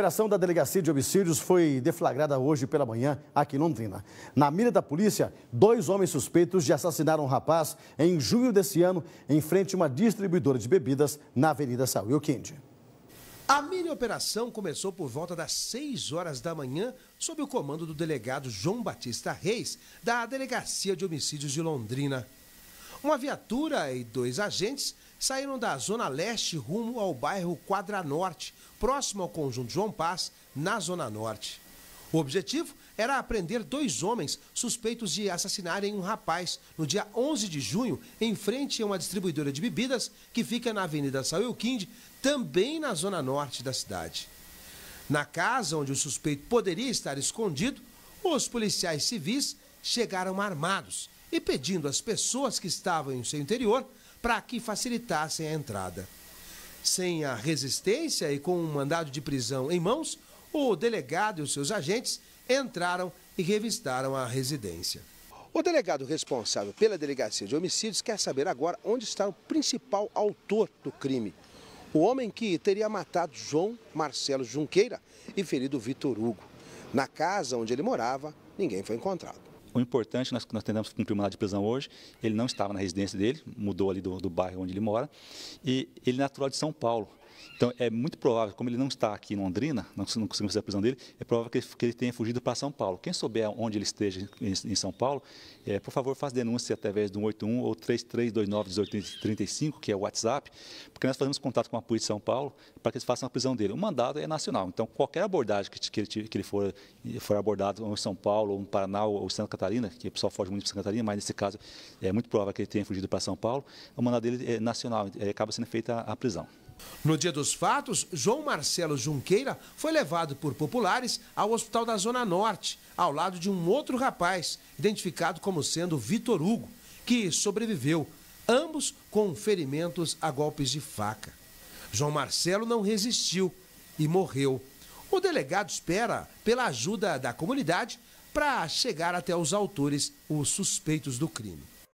operação da Delegacia de Homicídios foi deflagrada hoje pela manhã aqui em Londrina. Na mira da polícia, dois homens suspeitos de assassinar um rapaz em junho desse ano em frente a uma distribuidora de bebidas na Avenida Saúl Quinde. A mini operação começou por volta das 6 horas da manhã, sob o comando do delegado João Batista Reis, da Delegacia de Homicídios de Londrina. Uma viatura e dois agentes saíram da Zona Leste rumo ao bairro Quadra Norte, próximo ao conjunto João Paz, na Zona Norte. O objetivo era aprender dois homens suspeitos de assassinarem um rapaz no dia 11 de junho, em frente a uma distribuidora de bebidas que fica na Avenida Saul Kind, também na zona norte da cidade. Na casa onde o suspeito poderia estar escondido, os policiais civis chegaram armados e pedindo às pessoas que estavam em seu interior para que facilitassem a entrada. Sem a resistência e com um mandado de prisão em mãos, o delegado e os seus agentes entraram e revistaram a residência. O delegado responsável pela delegacia de homicídios quer saber agora onde está o principal autor do crime. O homem que teria matado João Marcelo Junqueira e ferido Vitor Hugo. Na casa onde ele morava, ninguém foi encontrado. O importante, nós, nós tentamos cumprir o de prisão hoje, ele não estava na residência dele, mudou ali do, do bairro onde ele mora, e ele é natural de São Paulo, então, é muito provável, como ele não está aqui em Londrina, não, não conseguimos fazer a prisão dele, é provável que ele, que ele tenha fugido para São Paulo. Quem souber onde ele esteja em, em São Paulo, é, por favor, faça denúncia através do 181 ou 3329-1835, que é o WhatsApp, porque nós fazemos contato com a Polícia de São Paulo para que eles façam a prisão dele. O mandado é nacional, então qualquer abordagem que, que, ele, que ele for, for abordado ou em São Paulo, ou em Paraná, ou em Santa Catarina, que o pessoal foge muito para Santa Catarina, mas nesse caso é muito provável que ele tenha fugido para São Paulo, o mandado dele é nacional, é, acaba sendo feita a, a prisão. No dia dos fatos, João Marcelo Junqueira foi levado por populares ao hospital da Zona Norte, ao lado de um outro rapaz, identificado como sendo Vitor Hugo, que sobreviveu, ambos com ferimentos a golpes de faca. João Marcelo não resistiu e morreu. O delegado espera pela ajuda da comunidade para chegar até os autores, os suspeitos do crime.